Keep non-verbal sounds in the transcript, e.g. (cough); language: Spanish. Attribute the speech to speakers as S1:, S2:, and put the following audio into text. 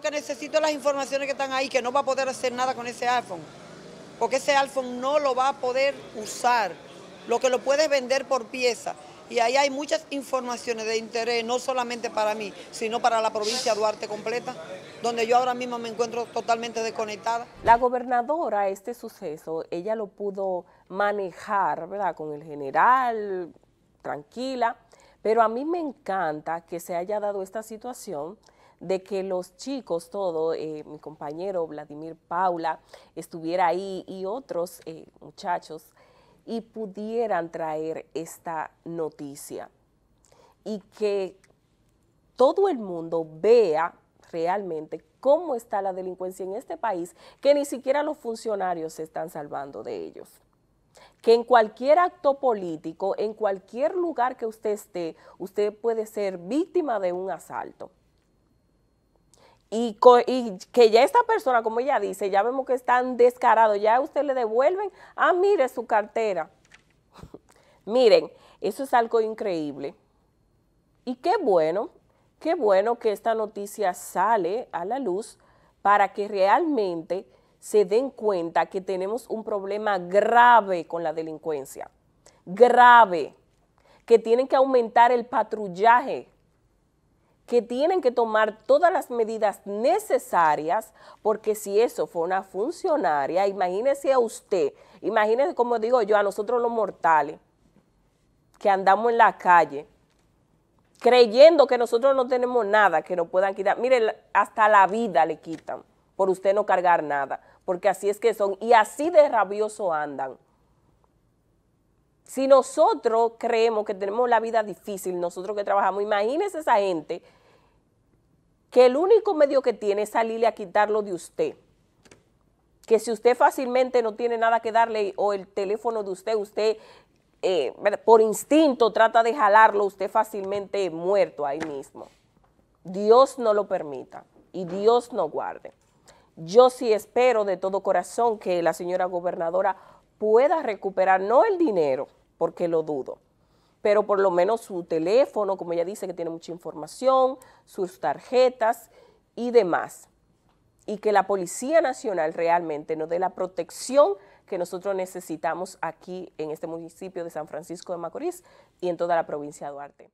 S1: que necesito las informaciones que están ahí, que no va a poder hacer nada con ese iPhone, porque ese iPhone no lo va a poder usar, lo que lo puedes vender por pieza. Y ahí hay muchas informaciones de interés, no solamente para mí, sino para la provincia de Duarte completa, donde yo ahora mismo me encuentro totalmente desconectada.
S2: La gobernadora, este suceso, ella lo pudo manejar, ¿verdad?, con el general, tranquila, pero a mí me encanta que se haya dado esta situación de que los chicos, todo, eh, mi compañero Vladimir Paula estuviera ahí y otros eh, muchachos, y pudieran traer esta noticia. Y que todo el mundo vea realmente cómo está la delincuencia en este país, que ni siquiera los funcionarios se están salvando de ellos. Que en cualquier acto político, en cualquier lugar que usted esté, usted puede ser víctima de un asalto y, que ya esta persona, como ella dice, ya vemos que están descarados, ya usted le devuelven, ah, mire su cartera. (laughs) Miren, eso es algo increíble. Y qué bueno, qué bueno que esta noticia sale a la luz para que realmente se den cuenta que tenemos un problema grave con la delincuencia, grave, que tienen que aumentar el patrullaje que tienen que tomar todas las medidas necesarias, porque si eso fue una funcionaria, imagínese a usted, imagínese como digo yo, a nosotros los mortales, que andamos en la calle, creyendo que nosotros no tenemos nada que nos puedan quitar. Mire, hasta la vida le quitan por usted no cargar nada, porque así es que son, y así de rabioso andan. Si nosotros creemos que tenemos la vida difícil, nosotros que trabajamos, imagínese esa gente que el único medio que tiene es salirle a quitarlo de usted. Que si usted fácilmente no tiene nada que darle o el teléfono de usted, usted eh, por instinto trata de jalarlo, usted fácilmente muerto ahí mismo. Dios no lo permita y Dios no guarde. Yo sí espero de todo corazón que la señora gobernadora pueda recuperar no el dinero, porque lo dudo. Pero por lo menos su teléfono, como ella dice que tiene mucha información, sus tarjetas y demás. Y que la Policía Nacional realmente nos dé la protección que nosotros necesitamos aquí en este municipio de San Francisco de Macorís y en toda la provincia de Duarte.